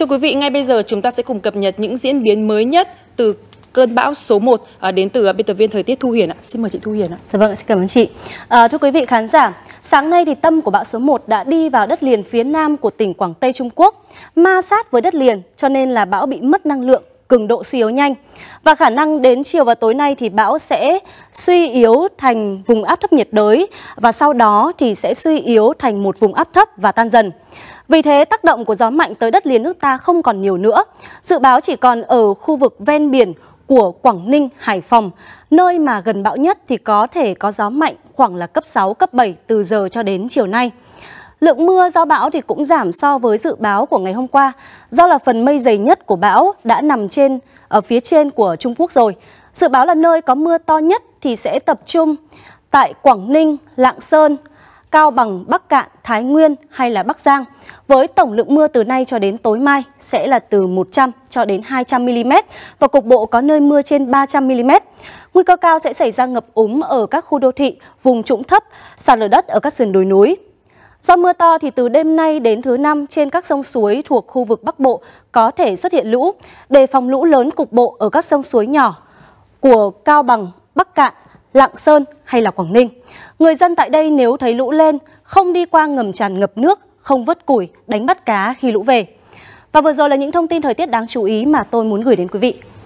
Thưa quý vị, ngay bây giờ chúng ta sẽ cùng cập nhật những diễn biến mới nhất từ cơn bão số 1 à, đến từ à, biên tập viên thời tiết Thu Hiền ạ. Xin mời chị Thu Hiền ạ. Dạ vâng, xin cảm ơn chị. À, thưa quý vị khán giả, sáng nay thì tâm của bão số 1 đã đi vào đất liền phía nam của tỉnh Quảng Tây Trung Quốc, ma sát với đất liền cho nên là bão bị mất năng lượng cường độ suy yếu nhanh và khả năng đến chiều và tối nay thì bão sẽ suy yếu thành vùng áp thấp nhiệt đới và sau đó thì sẽ suy yếu thành một vùng áp thấp và tan dần. Vì thế, tác động của gió mạnh tới đất liền nước ta không còn nhiều nữa. Dự báo chỉ còn ở khu vực ven biển của Quảng Ninh, Hải Phòng, nơi mà gần bão nhất thì có thể có gió mạnh khoảng là cấp 6, cấp 7 từ giờ cho đến chiều nay. Lượng mưa do bão thì cũng giảm so với dự báo của ngày hôm qua, do là phần mây dày nhất của bão đã nằm trên ở phía trên của Trung Quốc rồi. Dự báo là nơi có mưa to nhất thì sẽ tập trung tại Quảng Ninh, Lạng Sơn, Cao Bằng, Bắc Cạn, Thái Nguyên hay là Bắc Giang. Với tổng lượng mưa từ nay cho đến tối mai sẽ là từ 100 cho đến 200 mm và cục bộ có nơi mưa trên 300 mm. Nguy cơ cao sẽ xảy ra ngập úng ở các khu đô thị, vùng trũng thấp, sạt lở đất ở các sườn đồi núi. Do mưa to thì từ đêm nay đến thứ năm trên các sông suối thuộc khu vực Bắc Bộ có thể xuất hiện lũ, đề phòng lũ lớn cục bộ ở các sông suối nhỏ của Cao Bằng, Bắc Cạn Lạng Sơn hay là Quảng Ninh. Người dân tại đây nếu thấy lũ lên, không đi qua ngầm tràn ngập nước, không vớt củi, đánh bắt cá khi lũ về. Và vừa rồi là những thông tin thời tiết đáng chú ý mà tôi muốn gửi đến quý vị.